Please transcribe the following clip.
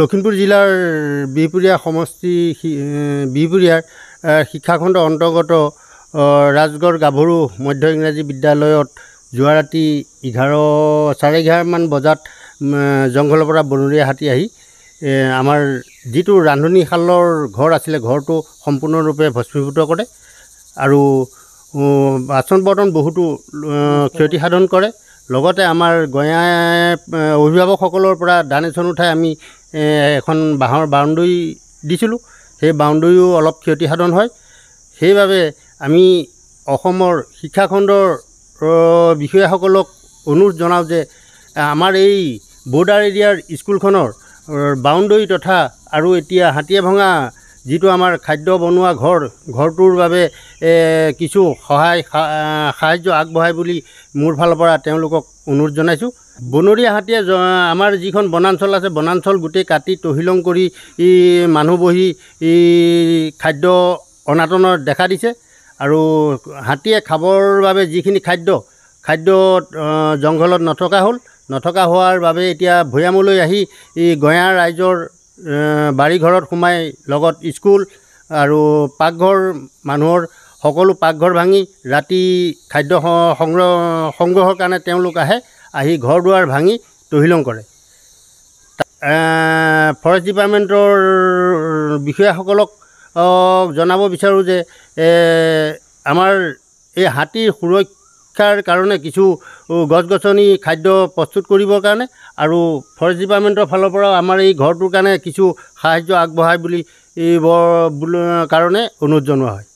লখিমপুৰ জিলাৰ বিহপুৰীয়া সমষ্টি বিহপুৰীয়াৰ শিক্ষাখণ্ড অন্তৰ্গত ৰাজগড় গাভৰু মধ্য ইংৰাজী বিদ্যালয়ত যোৱা ৰাতি এঘাৰ চাৰে এঘাৰমান বজাত জংঘলৰ পৰা বনৰীয়া হাতী আহি আমাৰ যিটো ৰান্ধনীশালৰ ঘৰ আছিলে ঘৰটো সম্পূৰ্ণৰূপে ভস্মীভূত কৰে আৰু বাচন বৰ্তন বহুতো ক্ষতিসাধন কৰে লগতে আমাৰ গঞা অভিভাৱকসকলৰ পৰা ডানেশ্যন উঠাই আমি এখন বাঁহৰ বাউণ্ডৰী দিছিলোঁ সেই বাউণ্ডৰীও অলপ ক্ষতিসাধন হয় সেইবাবে আমি অসমৰ শিক্ষাখণ্ডৰ বিষয়াসকলক অনুৰোধ জনাওঁ যে আমাৰ এই বৰ্ডাৰ এৰিয়াৰ স্কুলখনৰ বাউণ্ডৰী তথা আৰু এতিয়া হাতীয়ে ভঙা যিটো আমাৰ খাদ্য বনোৱা ঘৰ ঘৰটোৰ বাবে কিছু সহায় সাহাৰ্য আগবঢ়ায় বুলি মোৰ ফালৰ পৰা তেওঁলোকক অনুৰোধ জনাইছোঁ বনৰীয়া হাতীয়ে আমাৰ যিখন বনাঞ্চল আছে বনাঞ্চল গোটেই কাটি তহিলং কৰি ই মানুহ বহি ই খাদ্য অনাটনৰ দেখা দিছে আৰু হাতীয়ে খাবৰ বাবে যিখিনি খাদ্য খাদ্য জংঘলত নথকা হ'ল নথকা হোৱাৰ বাবে এতিয়া ভৈয়ামলৈ আহি ই গঞাৰ ৰাইজৰ বাৰী ঘৰত সোমাই লগত স্কুল আৰু পাকঘৰ মানুহৰ সকলো পাকঘৰ ভাঙি ৰাতি খাদ্য সংগ্ৰহ সংগ্ৰহৰ কাৰণে তেওঁলোক আহে আহি ঘৰ দুৱাৰ ভাঙি তহিলং কৰে ফৰেষ্ট ডিপাৰ্টমেণ্টৰ বিষয়াসকলক জনাব বিচাৰোঁ যে আমাৰ এই হাতীৰ সুৰক্ষা শিক্ষাৰ কাৰণে কিছু গছ গছনি খাদ্য প্ৰস্তুত কৰিবৰ কাৰণে আৰু ফৰেষ্ট ডিপাৰ্টমেণ্টৰ ফালৰ পৰাও আমাৰ এই ঘৰটোৰ কাৰণে কিছু সাহাৰ্য আগবঢ়ায় বুলি কাৰণে অনুৰোধ জনোৱা হয়